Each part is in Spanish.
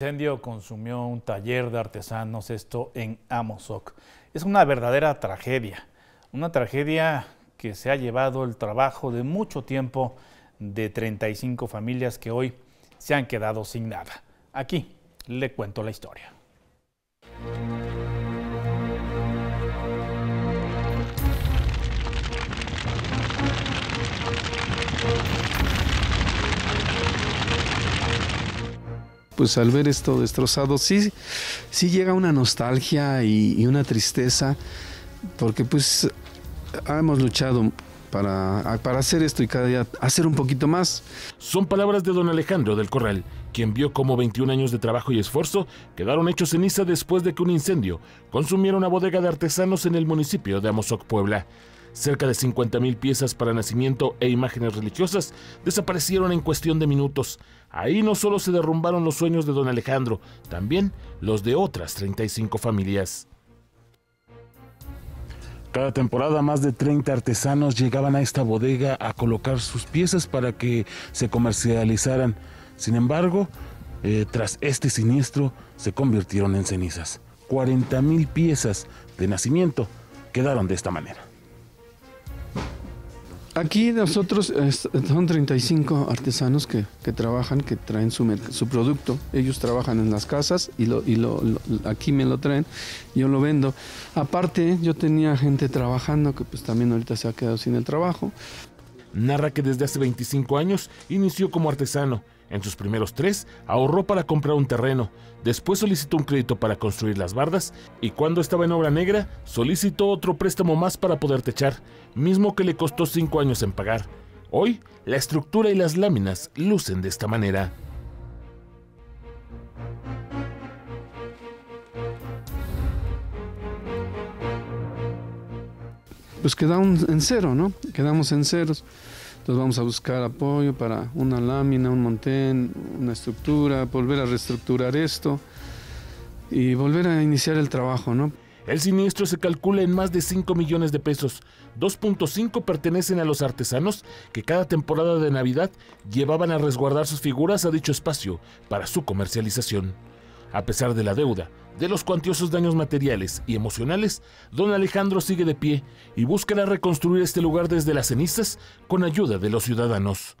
incendio consumió un taller de artesanos, esto en Amozoc. Es una verdadera tragedia, una tragedia que se ha llevado el trabajo de mucho tiempo de 35 familias que hoy se han quedado sin nada. Aquí le cuento la historia. pues al ver esto destrozado, sí, sí llega una nostalgia y, una tristeza, porque pues hemos luchado para, hacer esto y cada día hacer un poquito más. Son palabras de don Alejandro del Corral, quien vio cómo 21 años de trabajo y esfuerzo quedaron hechos ceniza después de que un incendio consumiera una bodega de artesanos en el municipio de Amozoc, Puebla. Cerca de 50.000 piezas para nacimiento e imágenes religiosas desaparecieron en cuestión de minutos. Ahí no solo se derrumbaron los sueños de don Alejandro, también los de otras 35 familias. Cada temporada más de 30 artesanos llegaban a esta bodega a colocar sus piezas para que se comercializaran. Sin embargo, eh, tras este siniestro se convirtieron en cenizas. 40.000 piezas de nacimiento quedaron de esta manera. Aquí nosotros son 35 artesanos que, que trabajan, que traen su, su, producto. Ellos trabajan en las casas y, lo, y lo, aquí me lo traen, yo lo vendo. Aparte, yo tenía gente trabajando que pues también ahorita se ha quedado sin el trabajo. Narra que desde hace 25 años inició como artesano en sus primeros tres, ahorró para comprar un terreno, después solicitó un crédito para construir las bardas y cuando estaba en obra negra, solicitó otro préstamo más para poder techar, mismo que le costó cinco años en pagar. Hoy, la estructura y las láminas lucen de esta manera. Pues quedamos en cero, ¿no? Quedamos en ceros. Entonces vamos a buscar apoyo para una lámina, un montén, una estructura, volver a reestructurar esto y volver a iniciar el trabajo, ¿no? El siniestro se calcula en más de 5 millones de pesos. 2.5 pertenecen a los artesanos que cada temporada de Navidad llevaban a resguardar sus figuras a dicho espacio para su comercialización. A pesar de la deuda, de los cuantiosos daños materiales y emocionales, don Alejandro sigue de pie y buscará reconstruir este lugar desde las cenizas con ayuda de los ciudadanos.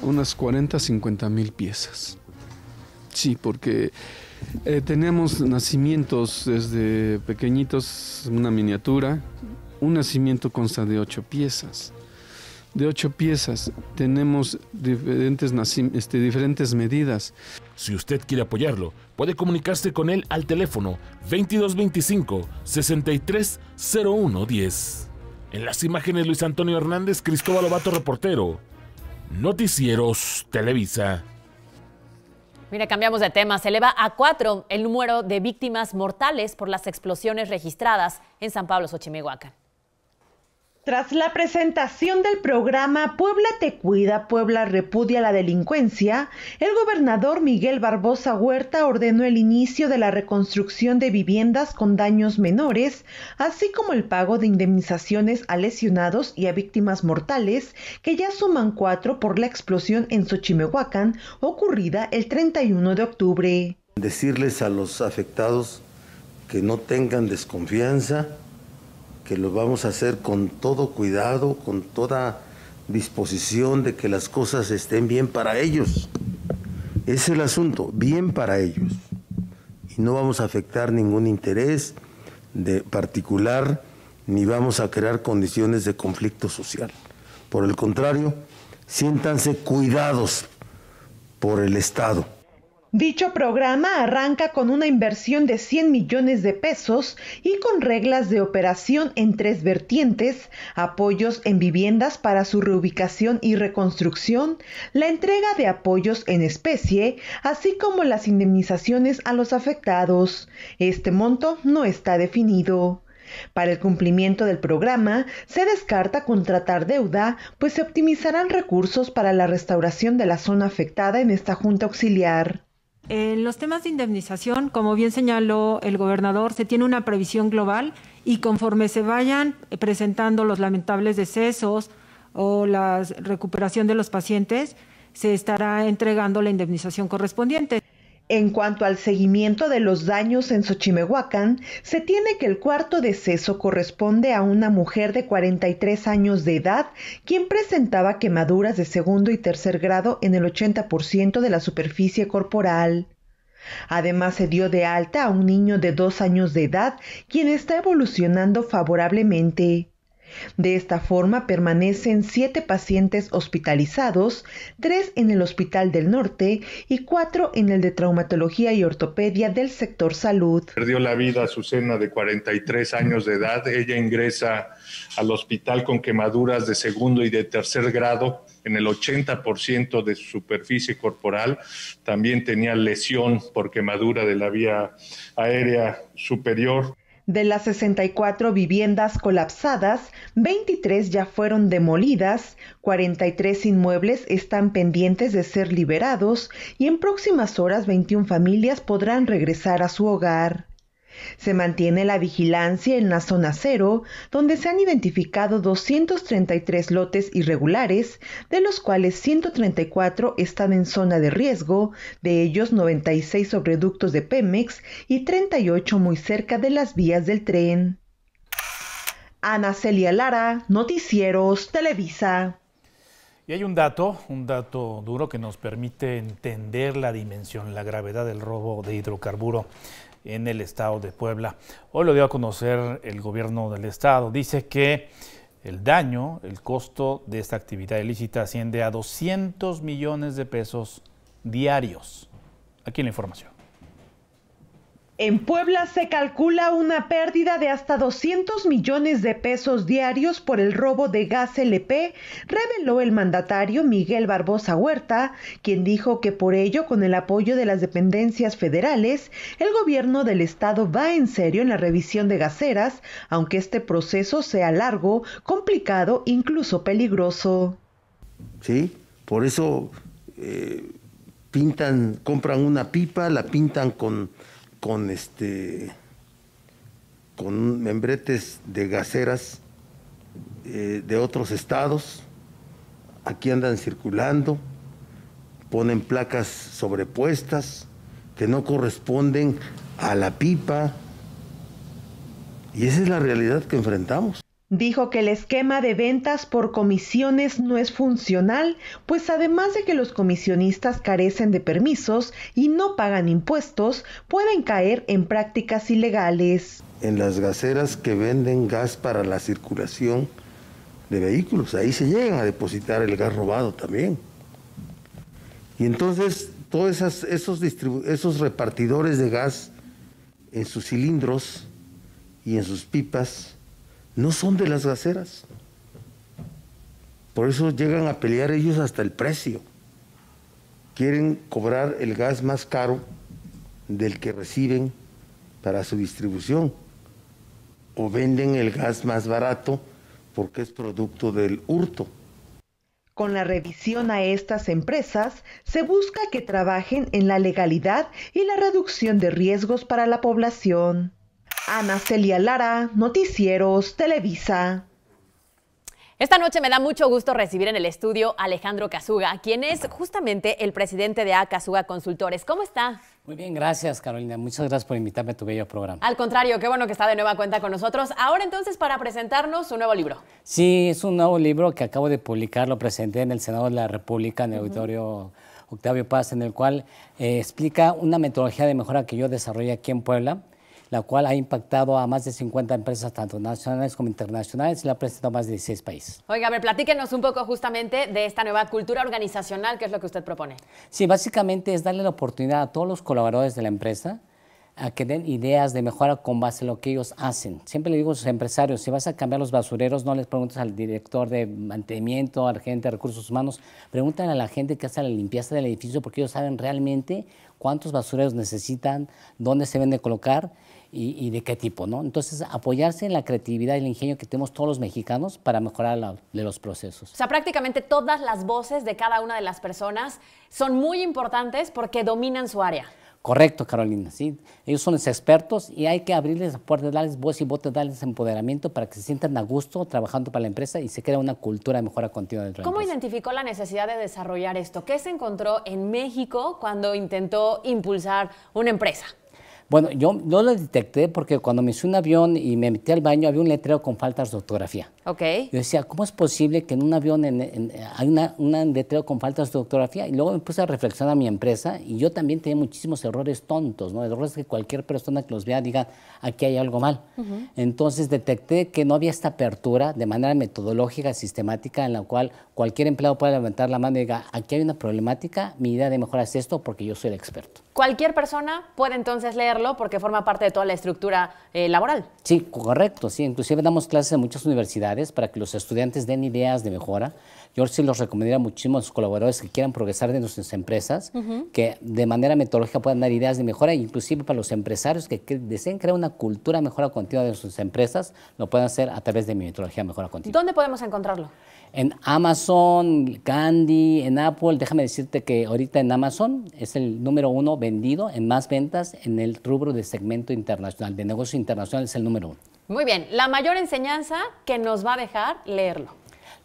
Unas 40, 50 mil piezas. Sí, porque eh, tenemos nacimientos desde pequeñitos, una miniatura. Un nacimiento consta de ocho piezas de ocho piezas. Tenemos este, diferentes, medidas. Si usted quiere apoyarlo, puede comunicarse con él al teléfono 2225-630110. En las imágenes Luis Antonio Hernández, Cristóbal Obato, reportero. Noticieros Televisa. Mira, cambiamos de tema. Se eleva a cuatro el número de víctimas mortales por las explosiones registradas en San Pablo, Xochimilhuacán. Tras la presentación del programa Puebla te cuida, Puebla repudia la delincuencia, el gobernador Miguel Barbosa Huerta ordenó el inicio de la reconstrucción de viviendas con daños menores, así como el pago de indemnizaciones a lesionados y a víctimas mortales, que ya suman cuatro por la explosión en Xochimehuacán ocurrida el 31 de octubre. Decirles a los afectados que no tengan desconfianza, que lo vamos a hacer con todo cuidado, con toda disposición de que las cosas estén bien para ellos. Es el asunto, bien para ellos. Y no vamos a afectar ningún interés de particular ni vamos a crear condiciones de conflicto social. Por el contrario, siéntanse cuidados por el Estado Dicho programa arranca con una inversión de 100 millones de pesos y con reglas de operación en tres vertientes, apoyos en viviendas para su reubicación y reconstrucción, la entrega de apoyos en especie, así como las indemnizaciones a los afectados. Este monto no está definido. Para el cumplimiento del programa, se descarta contratar deuda, pues se optimizarán recursos para la restauración de la zona afectada en esta Junta Auxiliar. En los temas de indemnización, como bien señaló el gobernador, se tiene una previsión global y conforme se vayan presentando los lamentables decesos o la recuperación de los pacientes, se estará entregando la indemnización correspondiente. En cuanto al seguimiento de los daños en Xochimehuacán, se tiene que el cuarto deceso corresponde a una mujer de 43 años de edad, quien presentaba quemaduras de segundo y tercer grado en el 80% de la superficie corporal. Además se dio de alta a un niño de dos años de edad, quien está evolucionando favorablemente. De esta forma permanecen siete pacientes hospitalizados, tres en el Hospital del Norte y cuatro en el de Traumatología y Ortopedia del sector salud. Perdió la vida Azucena de 43 años de edad. Ella ingresa al hospital con quemaduras de segundo y de tercer grado en el 80% de su superficie corporal. También tenía lesión por quemadura de la vía aérea superior. De las 64 viviendas colapsadas, 23 ya fueron demolidas, 43 inmuebles están pendientes de ser liberados y en próximas horas 21 familias podrán regresar a su hogar. Se mantiene la vigilancia en la zona cero, donde se han identificado 233 lotes irregulares, de los cuales 134 están en zona de riesgo, de ellos 96 sobreductos de Pemex y 38 muy cerca de las vías del tren. Ana Celia Lara, Noticieros, Televisa. Y hay un dato, un dato duro que nos permite entender la dimensión, la gravedad del robo de hidrocarburo en el estado de Puebla. Hoy lo dio a conocer el gobierno del estado. Dice que el daño, el costo de esta actividad ilícita asciende a 200 millones de pesos diarios. Aquí la información. En Puebla se calcula una pérdida de hasta 200 millones de pesos diarios por el robo de gas LP, reveló el mandatario Miguel Barbosa Huerta, quien dijo que por ello, con el apoyo de las dependencias federales, el gobierno del estado va en serio en la revisión de gaseras, aunque este proceso sea largo, complicado, incluso peligroso. Sí, por eso eh, pintan, compran una pipa, la pintan con con este con membretes de gaceras eh, de otros estados. Aquí andan circulando, ponen placas sobrepuestas que no corresponden a la pipa. Y esa es la realidad que enfrentamos. Dijo que el esquema de ventas por comisiones no es funcional, pues además de que los comisionistas carecen de permisos y no pagan impuestos, pueden caer en prácticas ilegales. En las gaseras que venden gas para la circulación de vehículos, ahí se llegan a depositar el gas robado también. Y entonces todos esos repartidores de gas en sus cilindros y en sus pipas, no son de las gaseras, Por eso llegan a pelear ellos hasta el precio. Quieren cobrar el gas más caro del que reciben para su distribución o venden el gas más barato porque es producto del hurto. Con la revisión a estas empresas se busca que trabajen en la legalidad y la reducción de riesgos para la población. Ana Celia Lara, Noticieros, Televisa. Esta noche me da mucho gusto recibir en el estudio a Alejandro Casuga, quien es justamente el presidente de A. Cazuga Consultores. ¿Cómo está? Muy bien, gracias Carolina. Muchas gracias por invitarme a tu bello programa. Al contrario, qué bueno que está de nueva cuenta con nosotros. Ahora entonces para presentarnos su nuevo libro. Sí, es un nuevo libro que acabo de publicar, lo presenté en el Senado de la República, en el auditorio Octavio Paz, en el cual eh, explica una metodología de mejora que yo desarrollé aquí en Puebla la cual ha impactado a más de 50 empresas, tanto nacionales como internacionales, y la ha presentado a más de 16 países. Oiga, a ver, platíquenos un poco justamente de esta nueva cultura organizacional, ¿qué es lo que usted propone. Sí, básicamente es darle la oportunidad a todos los colaboradores de la empresa a que den ideas de mejora con base en lo que ellos hacen. Siempre le digo a sus empresarios, si vas a cambiar los basureros, no les preguntas al director de mantenimiento, al gerente de recursos humanos, pregúntale a la gente que hace la limpieza del edificio porque ellos saben realmente cuántos basureros necesitan, dónde se deben de colocar y, de qué tipo, ¿no? Entonces, apoyarse en la creatividad y el ingenio que tenemos todos los mexicanos para mejorar los procesos. O sea, prácticamente todas las voces de cada una de las personas son muy importantes porque dominan su área. Correcto, Carolina, sí. Ellos son expertos y hay que abrirles las puertas, darles voz y voto, darles empoderamiento para que se sientan a gusto trabajando para la empresa y se crea una cultura de mejora continua dentro ¿Cómo identificó la necesidad de desarrollar esto? ¿Qué se encontró en México cuando intentó impulsar una empresa? Bueno, yo, no lo detecté porque cuando me hice un avión y me metí al baño, había un letreo con faltas de ortografía. Ok. Yo decía, ¿cómo es posible que en un avión en, hay un letreo con faltas de ortografía? Y luego me puse a reflexionar a mi empresa y yo también tenía muchísimos errores tontos, ¿no? Errores que cualquier persona que los vea diga, aquí hay algo mal. Entonces detecté que no había esta apertura de manera metodológica, sistemática, en la cual cualquier empleado puede levantar la mano y diga, aquí hay una problemática, mi idea de mejora es esto porque yo soy el experto. Cualquier persona puede entonces leerlo porque forma parte de toda la estructura eh, laboral. Sí, correcto, sí. Inclusive damos clases en muchas universidades para que los estudiantes den ideas de mejora. Yo sí los recomendaría muchísimo a sus colaboradores que quieran progresar de nuestras empresas, que de manera metodológica puedan dar ideas de mejora, e inclusive para los empresarios que, deseen crear una cultura de mejora continua de sus empresas, lo pueden hacer a través de mi metodología de mejora continua. ¿Dónde podemos encontrarlo? En Amazon, Candy, en Apple, déjame decirte que ahorita en Amazon es el número uno vendido en más ventas en el rubro de segmento internacional, de negocio internacional es el número uno. Muy bien, la mayor enseñanza que nos va a dejar leerlo.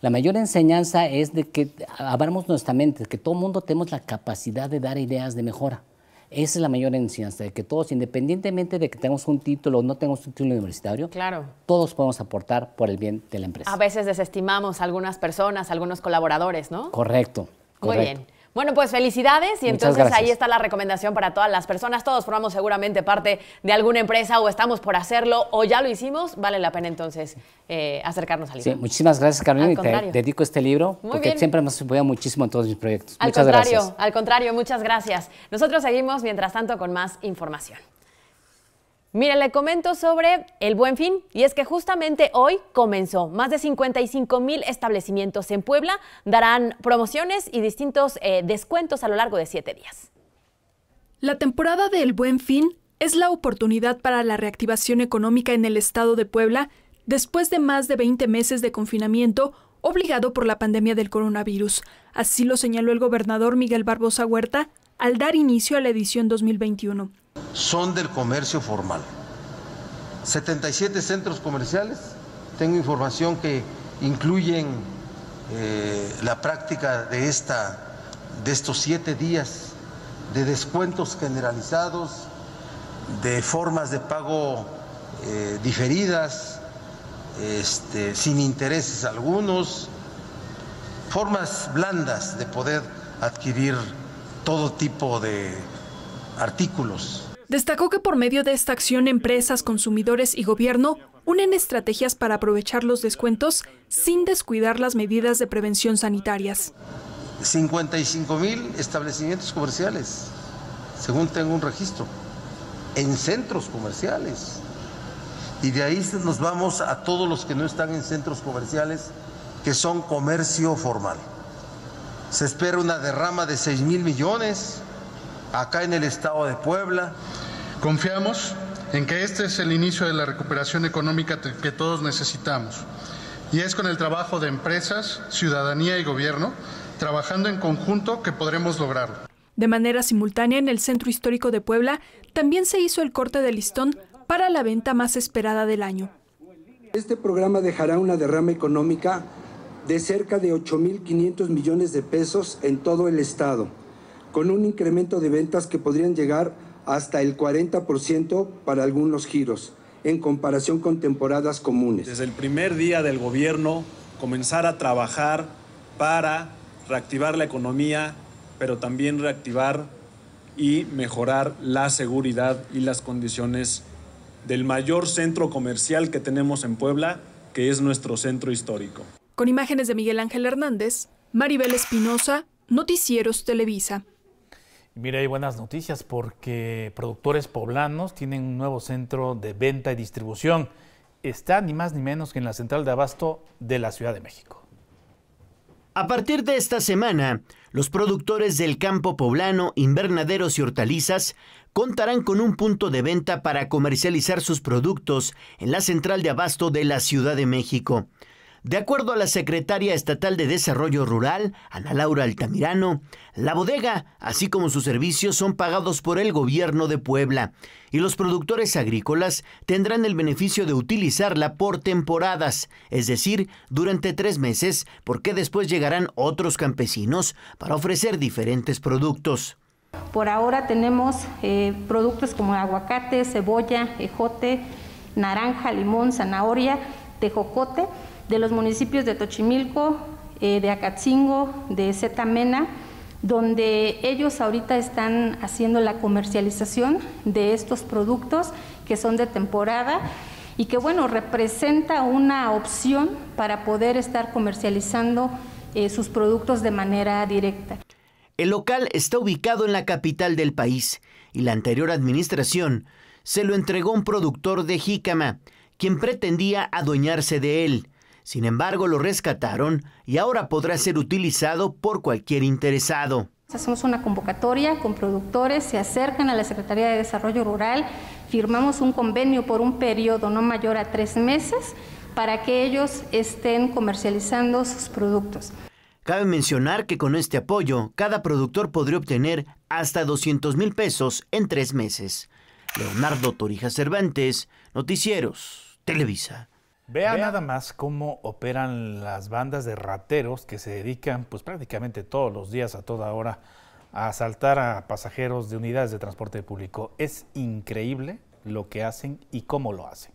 La mayor enseñanza es de que abramos nuestra mente, que todo mundo tenemos la capacidad de dar ideas de mejora. Esa es la mayor enseñanza, de que todos, independientemente de que tengamos un título o no tengamos un título universitario, claro. todos podemos aportar por el bien de la empresa. A veces desestimamos a algunas personas, a algunos colaboradores, ¿no? correcto. Muy bien. Bueno, pues felicidades y entonces ahí está la recomendación para todas las personas. Todos formamos seguramente parte de alguna empresa o estamos por hacerlo o ya lo hicimos. Vale la pena entonces eh, acercarnos al libro. Sí, muchísimas gracias Carolina y te dedico este libro porque siempre me apoya muchísimo en todos mis proyectos. Al muchas contrario, gracias. Al contrario, muchas gracias. Nosotros seguimos mientras tanto con más información. Mira, le comento sobre el buen fin y es que justamente hoy comenzó. Más de 55 mil establecimientos en Puebla darán promociones y distintos eh, descuentos a lo largo de siete días. La temporada del buen fin es la oportunidad para la reactivación económica en el estado de Puebla después de más de 20 meses de confinamiento obligado por la pandemia del coronavirus. Así lo señaló el gobernador Miguel Barbosa Huerta al dar inicio a la edición 2021 son del comercio formal. 77 centros comerciales, tengo información que incluyen eh, la práctica de, esta, de estos siete días de descuentos generalizados, de formas de pago eh, diferidas, este, sin intereses algunos, formas blandas de poder adquirir todo tipo de artículos. Destacó que por medio de esta acción empresas, consumidores y gobierno unen estrategias para aprovechar los descuentos sin descuidar las medidas de prevención sanitarias. 55 mil establecimientos comerciales, según tengo un registro, en centros comerciales. Y de ahí nos vamos a todos los que no están en centros comerciales, que son comercio formal. Se espera una derrama de 6 mil millones acá en el estado de Puebla. Confiamos en que este es el inicio de la recuperación económica que todos necesitamos. Y es con el trabajo de empresas, ciudadanía y gobierno, trabajando en conjunto, que podremos lograrlo. De manera simultánea, en el Centro Histórico de Puebla también se hizo el corte de listón para la venta más esperada del año. Este programa dejará una derrama económica de cerca de 8.500 millones de pesos en todo el estado con un incremento de ventas que podrían llegar hasta el 40% para algunos giros, en comparación con temporadas comunes. Desde el primer día del gobierno, comenzar a trabajar para reactivar la economía, pero también reactivar y mejorar la seguridad y las condiciones del mayor centro comercial que tenemos en Puebla, que es nuestro centro histórico. Con imágenes de Miguel Ángel Hernández, Maribel Espinosa, Noticieros Televisa. Mira, hay buenas noticias porque productores poblanos tienen un nuevo centro de venta y distribución. Está ni más ni menos que en la central de abasto de la Ciudad de México. A partir de esta semana, los productores del campo poblano, invernaderos y hortalizas contarán con un punto de venta para comercializar sus productos en la central de abasto de la Ciudad de México. De acuerdo a la secretaria estatal de Desarrollo Rural, Ana Laura Altamirano, la bodega, así como sus servicios, son pagados por el gobierno de Puebla y los productores agrícolas tendrán el beneficio de utilizarla por temporadas, es decir, durante tres meses, porque después llegarán otros campesinos para ofrecer diferentes productos. Por ahora tenemos eh, productos como aguacate, cebolla, ejote, naranja, limón, zanahoria, tejocote de los municipios de Tochimilco, eh, de Acatzingo, de Zetamena, donde ellos ahorita están haciendo la comercialización de estos productos que son de temporada y que bueno, representa una opción para poder estar comercializando eh, sus productos de manera directa. El local está ubicado en la capital del país y la anterior administración se lo entregó un productor de jícama, quien pretendía adueñarse de él. Sin embargo, lo rescataron y ahora podrá ser utilizado por cualquier interesado. Hacemos una convocatoria con productores, se acercan a la Secretaría de Desarrollo Rural, firmamos un convenio por un periodo no mayor a tres meses para que ellos estén comercializando sus productos. Cabe mencionar que con este apoyo, cada productor podría obtener hasta 200 mil pesos en tres meses. Leonardo Torija Cervantes, Noticieros, Televisa. Vea, nada más cómo operan las bandas de rateros que se dedican pues prácticamente todos los días a toda hora a asaltar a pasajeros de unidades de transporte público. Es increíble lo que hacen y cómo lo hacen.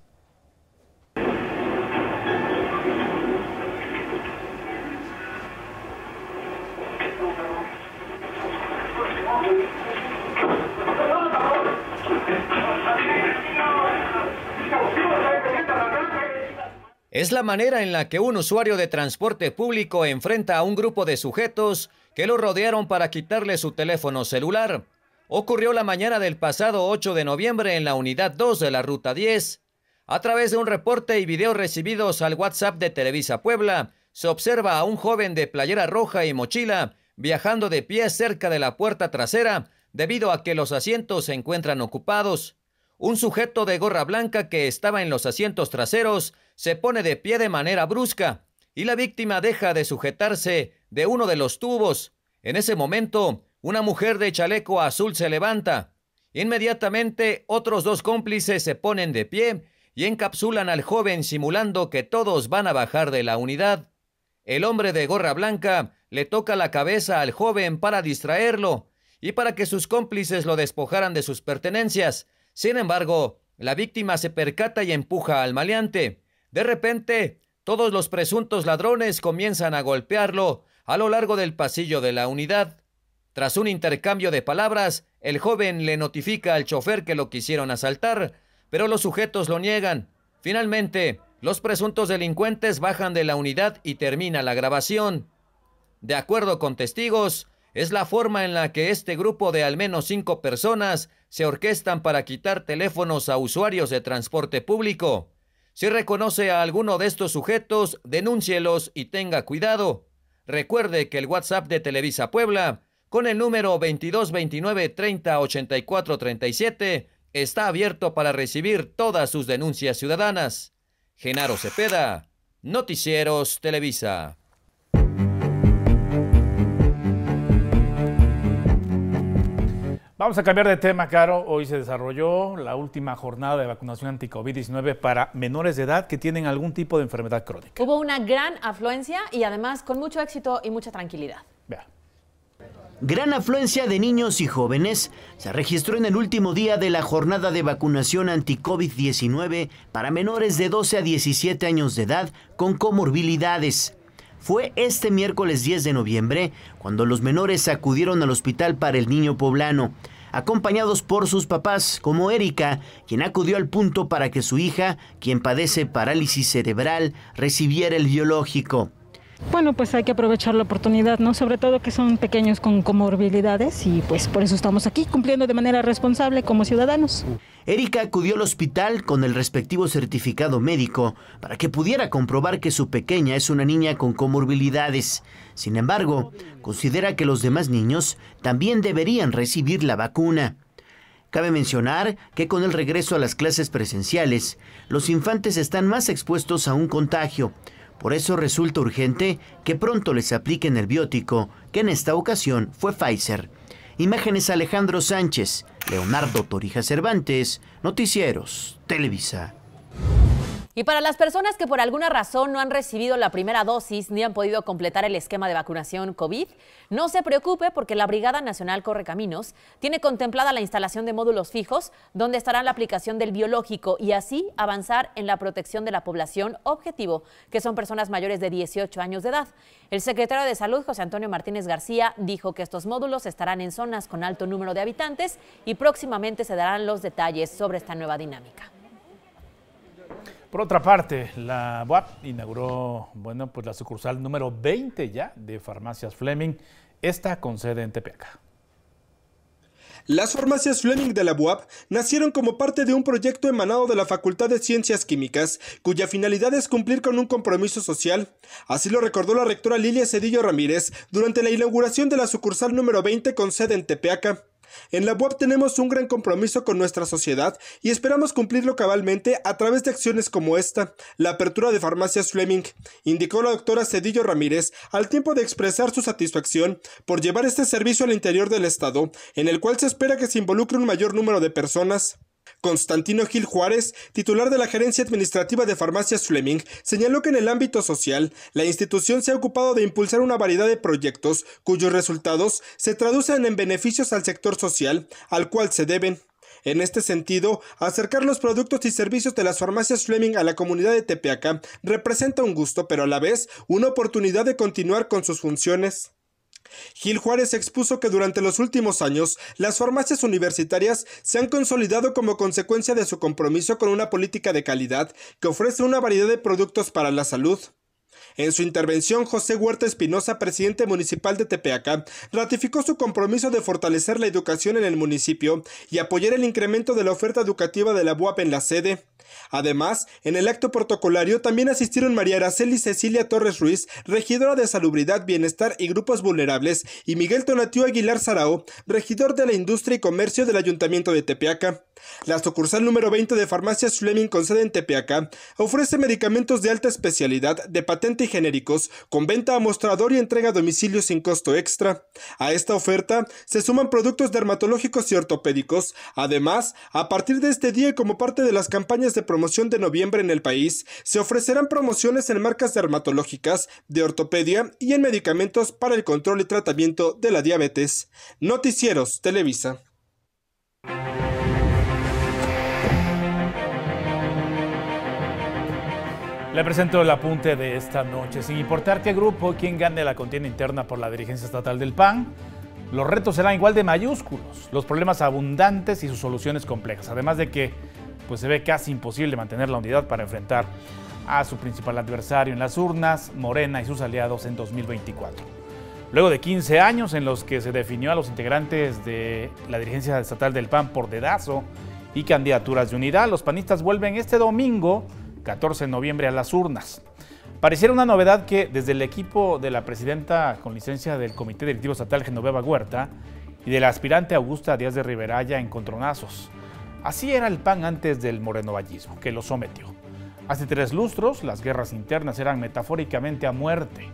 es la manera en la que un usuario de transporte público enfrenta a un grupo de sujetos que lo rodearon para quitarle su teléfono celular. Ocurrió la mañana del pasado 8 de noviembre en la unidad 2 de la Ruta 10. A través de un reporte y video recibidos al WhatsApp de Televisa Puebla, se observa a un joven de playera roja y mochila viajando de pie cerca de la puerta trasera debido a que los asientos se encuentran ocupados. Un sujeto de gorra blanca que estaba en los asientos traseros se pone de pie de manera brusca y la víctima deja de sujetarse de uno de los tubos. En ese momento, una mujer de chaleco azul se levanta. Inmediatamente, otros dos cómplices se ponen de pie y encapsulan al joven simulando que todos van a bajar de la unidad. El hombre de gorra blanca le toca la cabeza al joven para distraerlo y para que sus cómplices lo despojaran de sus pertenencias. Sin embargo, la víctima se percata y empuja al maleante. De repente, todos los presuntos ladrones comienzan a golpearlo a lo largo del pasillo de la unidad. Tras un intercambio de palabras, el joven le notifica al chofer que lo quisieron asaltar, pero los sujetos lo niegan. Finalmente, los presuntos delincuentes bajan de la unidad y termina la grabación. De acuerdo con testigos, es la forma en la que este grupo de al menos cinco personas se orquestan para quitar teléfonos a usuarios de transporte público. Si reconoce a alguno de estos sujetos, denúncielos y tenga cuidado. Recuerde que el WhatsApp de Televisa Puebla, con el número 2229 30 está abierto para recibir todas sus denuncias ciudadanas. Genaro Cepeda, Noticieros Televisa. Vamos a cambiar de tema, Caro. Hoy se desarrolló la última jornada de vacunación anti-COVID-19 para menores de edad que tienen algún tipo de enfermedad crónica. Hubo una gran afluencia y además con mucho éxito y mucha tranquilidad. Vea. Gran afluencia de niños y jóvenes se registró en el último día de la jornada de vacunación anti-COVID-19 para menores de 12 a 17 años de edad con comorbilidades. Fue este miércoles 10 de noviembre cuando los menores acudieron al hospital para el niño poblano acompañados por sus papás, como Erika, quien acudió al punto para que su hija, quien padece parálisis cerebral, recibiera el biológico. Bueno, pues hay que aprovechar la oportunidad, ¿no? Sobre todo que son pequeños con comorbilidades y pues por eso estamos aquí cumpliendo de manera responsable como ciudadanos. Erika acudió al hospital con el respectivo certificado médico para que pudiera comprobar que su pequeña es una niña con comorbilidades. Sin embargo, considera que los demás niños también deberían recibir la vacuna. Cabe mencionar que con el regreso a las clases presenciales, los infantes están más expuestos a un contagio por eso resulta urgente que pronto les apliquen el biótico, que en esta ocasión fue Pfizer. Imágenes Alejandro Sánchez, Leonardo Torija Cervantes, Noticieros, Televisa. Y para las personas que por alguna razón no han recibido la primera dosis ni han podido completar el esquema de vacunación COVID, no se preocupe porque la Brigada Nacional Corre Caminos tiene contemplada la instalación de módulos fijos donde estará la aplicación del biológico y así avanzar en la protección de la población objetivo, que son personas mayores de 18 años de edad. El secretario de Salud, José Antonio Martínez García, dijo que estos módulos estarán en zonas con alto número de habitantes y próximamente se darán los detalles sobre esta nueva dinámica. Por otra parte, la BUAP inauguró, bueno, pues la sucursal número 20 ya de Farmacias Fleming, esta con sede en Tepeaca. Las farmacias Fleming de la BUAP nacieron como parte de un proyecto emanado de la Facultad de Ciencias Químicas, cuya finalidad es cumplir con un compromiso social. Así lo recordó la rectora Lilia Cedillo Ramírez durante la inauguración de la sucursal número 20 con sede en Tepeaca. En la UAP tenemos un gran compromiso con nuestra sociedad y esperamos cumplirlo cabalmente a través de acciones como esta, la apertura de farmacias Fleming, indicó la doctora Cedillo Ramírez al tiempo de expresar su satisfacción por llevar este servicio al interior del Estado, en el cual se espera que se involucre un mayor número de personas. Constantino Gil Juárez, titular de la Gerencia Administrativa de Farmacias Fleming, señaló que en el ámbito social, la institución se ha ocupado de impulsar una variedad de proyectos cuyos resultados se traducen en beneficios al sector social, al cual se deben en este sentido, acercar los productos y servicios de las farmacias Fleming a la comunidad de Tepeaca representa un gusto, pero a la vez una oportunidad de continuar con sus funciones. Gil Juárez expuso que durante los últimos años las farmacias universitarias se han consolidado como consecuencia de su compromiso con una política de calidad que ofrece una variedad de productos para la salud, en su intervención, José Huerta Espinosa, presidente municipal de Tepeaca, ratificó su compromiso de fortalecer la educación en el municipio y apoyar el incremento de la oferta educativa de la BUAP en la sede. Además, en el acto protocolario también asistieron María Araceli Cecilia Torres Ruiz, regidora de Salubridad, Bienestar y Grupos Vulnerables, y Miguel Tonatiu Aguilar Sarao, regidor de la Industria y Comercio del Ayuntamiento de Tepeaca. La sucursal número 20 de Farmacias Fleming con sede en Tepeaca ofrece medicamentos de alta especialidad de patente y genéricos con venta a mostrador y entrega a domicilio sin costo extra. A esta oferta se suman productos dermatológicos y ortopédicos. Además, a partir de este día y como parte de las campañas de promoción de noviembre en el país, se ofrecerán promociones en marcas dermatológicas, de ortopedia y en medicamentos para el control y tratamiento de la diabetes. Noticieros Televisa. Le presento el apunte de esta noche. Sin importar qué grupo, quien gane la contienda interna por la dirigencia estatal del PAN, los retos serán igual de mayúsculos, los problemas abundantes y sus soluciones complejas. Además de que pues, se ve casi imposible mantener la unidad para enfrentar a su principal adversario en las urnas, Morena y sus aliados en 2024. Luego de 15 años en los que se definió a los integrantes de la dirigencia estatal del PAN por dedazo y candidaturas de unidad, los panistas vuelven este domingo 14 de noviembre a las urnas. Pareciera una novedad que desde el equipo de la presidenta con licencia del Comité Directivo Estatal Genoveva Huerta y de la aspirante Augusta Díaz de Riveraya en Así era el PAN antes del morenovallismo, que lo sometió. Hace tres lustros, las guerras internas eran metafóricamente a muerte.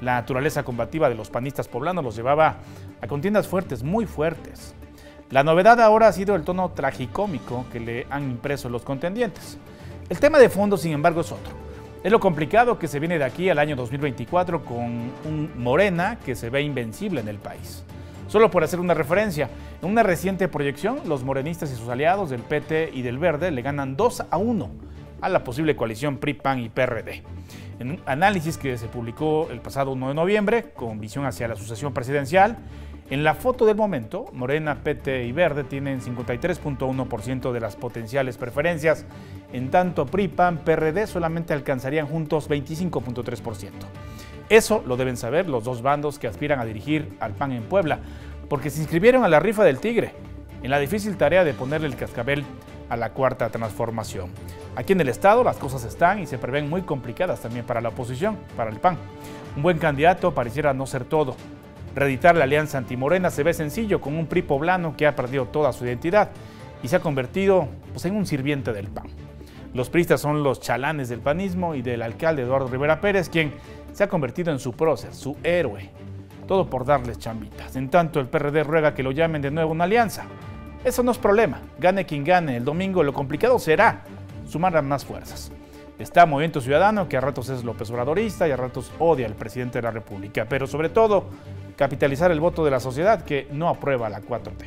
La naturaleza combativa de los panistas poblanos los llevaba a contiendas fuertes, muy fuertes. La novedad ahora ha sido el tono tragicómico que le han impreso los contendientes. El tema de fondo, sin embargo, es otro. Es lo complicado que se viene de aquí al año 2024 con un Morena que se ve invencible en el país. Solo por hacer una referencia, en una reciente proyección, los morenistas y sus aliados del PT y del Verde le ganan 2 a 1 a la posible coalición PRI, PAN y PRD. En un análisis que se publicó el pasado 1 de noviembre, con visión hacia la sucesión presidencial, en la foto del momento, Morena, PT y Verde tienen 53.1% de las potenciales preferencias, en tanto PRI, PAN, PRD solamente alcanzarían juntos 25.3%. Eso lo deben saber los dos bandos que aspiran a dirigir al PAN en Puebla, porque se inscribieron a la rifa del Tigre, en la difícil tarea de ponerle el cascabel a la cuarta transformación. Aquí en el Estado las cosas están y se prevén muy complicadas también para la oposición, para el PAN. Un buen candidato pareciera no ser todo, Reeditar la alianza antimorena se ve sencillo con un PRI poblano que ha perdido toda su identidad y se ha convertido pues, en un sirviente del PAN. Los priistas son los chalanes del panismo y del alcalde Eduardo Rivera Pérez, quien se ha convertido en su prócer, su héroe. Todo por darles chambitas. En tanto, el PRD ruega que lo llamen de nuevo una alianza. Eso no es problema. Gane quien gane el domingo, lo complicado será sumar más fuerzas. Está Movimiento Ciudadano, que a ratos es López Obradorista y a ratos odia al presidente de la República, pero sobre todo capitalizar el voto de la sociedad que no aprueba la 4T.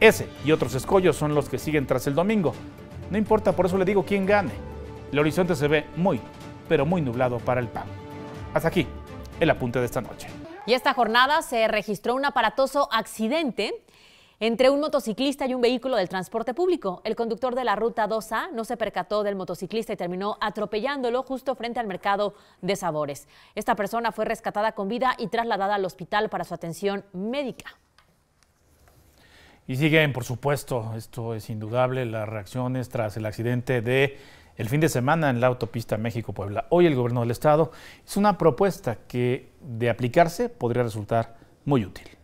Ese y otros escollos son los que siguen tras el domingo. No importa, por eso le digo quién gane. El horizonte se ve muy, pero muy nublado para el PAN. Hasta aquí el apunte de esta noche. Y esta jornada se registró un aparatoso accidente entre un motociclista y un vehículo del transporte público. El conductor de la ruta 2A no se percató del motociclista y terminó atropellándolo justo frente al mercado de sabores. Esta persona fue rescatada con vida y trasladada al hospital para su atención médica. Y siguen, por supuesto, esto es indudable, las reacciones tras el accidente de el fin de semana en la autopista México-Puebla. Hoy el gobierno del estado es una propuesta que de aplicarse podría resultar muy útil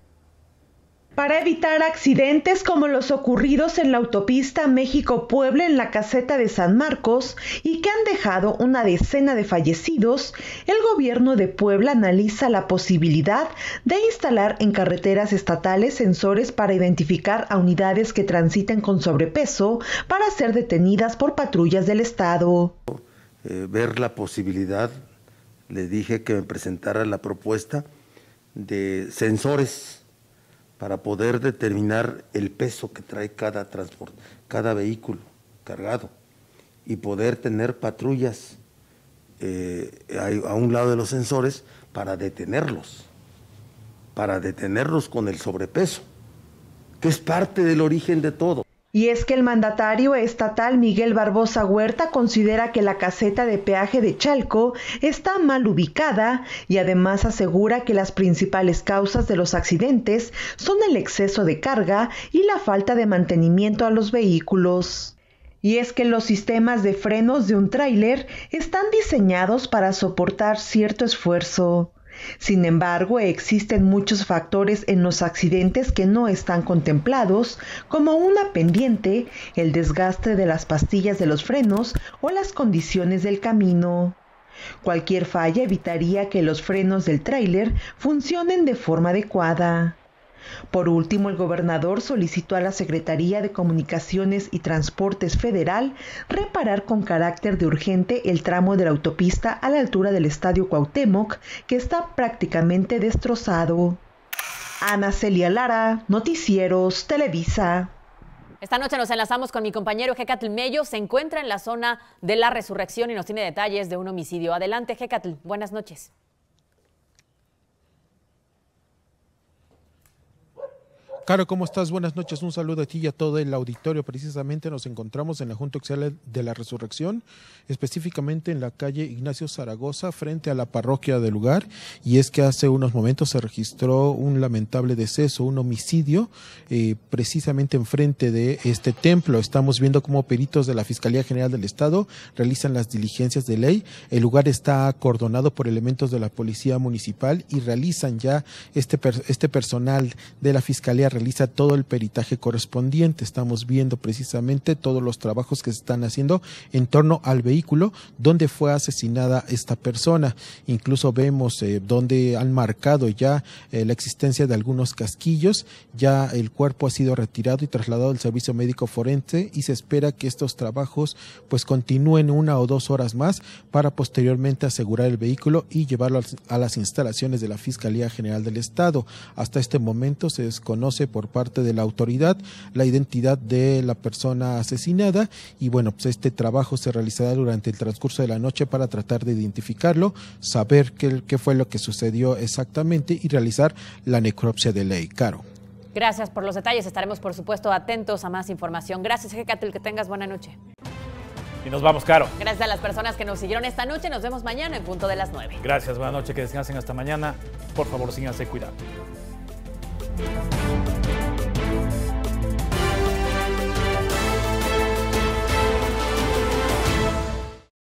para evitar accidentes como los ocurridos en la autopista México-Puebla en la caseta de San Marcos y que han dejado una decena de fallecidos, el gobierno de Puebla analiza la posibilidad de instalar en carreteras estatales sensores para identificar a unidades que transiten con sobrepeso para ser detenidas por patrullas del Estado. Eh, ver la posibilidad, le dije que me presentara la propuesta de sensores para poder determinar el peso que trae cada cada vehículo cargado y poder tener patrullas eh, a un lado de los sensores para detenerlos, para detenerlos con el sobrepeso, que es parte del origen de todo. Y es que el mandatario estatal Miguel Barbosa Huerta considera que la caseta de peaje de Chalco está mal ubicada y además asegura que las principales causas de los accidentes son el exceso de carga y la falta de mantenimiento a los vehículos. Y es que los sistemas de frenos de un tráiler están diseñados para soportar cierto esfuerzo. Sin embargo, existen muchos factores en los accidentes que no están contemplados, como una pendiente, el desgaste de las pastillas de los frenos o las condiciones del camino. Cualquier falla evitaría que los frenos del tráiler funcionen de forma adecuada. Por último, el gobernador solicitó a la Secretaría de Comunicaciones y Transportes Federal reparar con carácter de urgente el tramo de la autopista a la altura del Estadio Cuauhtémoc, que está prácticamente destrozado. Ana Celia Lara, Noticieros, Televisa. Esta noche nos enlazamos con mi compañero Hecatl Mello. Se encuentra en la zona de la resurrección y nos tiene detalles de un homicidio. Adelante, Hecatl. Buenas noches. Caro, ¿cómo estás? Buenas noches. Un saludo a ti y a todo el auditorio. Precisamente nos encontramos en la Junta Oficial de la Resurrección, específicamente en la calle Ignacio Zaragoza, frente a la parroquia del lugar. Y es que hace unos momentos se registró un lamentable deceso, un homicidio, eh, precisamente en frente de este templo. Estamos viendo cómo peritos de la Fiscalía General del Estado realizan las diligencias de ley. El lugar está acordonado por elementos de la Policía Municipal y realizan ya este, este personal de la Fiscalía realiza todo el peritaje correspondiente. Estamos viendo precisamente todos los trabajos que se están haciendo en torno al vehículo donde fue asesinada esta persona. Incluso vemos eh, donde han marcado ya eh, la existencia de algunos casquillos. Ya el cuerpo ha sido retirado y trasladado al servicio médico forense y se espera que estos trabajos pues continúen una o dos horas más para posteriormente asegurar el vehículo y llevarlo a las instalaciones de la Fiscalía General del Estado. Hasta este momento se desconoce por parte de la autoridad la identidad de la persona asesinada y bueno, pues este trabajo se realizará durante el transcurso de la noche para tratar de identificarlo, saber qué, fue lo que sucedió exactamente y realizar la necropsia de ley. Caro. Gracias por los detalles. Estaremos, por supuesto, atentos a más información. Gracias, Hecatel. Que tengas buena noche. Y nos vamos, Caro. Gracias a las personas que nos siguieron esta noche. Nos vemos mañana en punto de las 9. Gracias, buena noche. Que descansen hasta mañana. Por favor, síganse cuidado.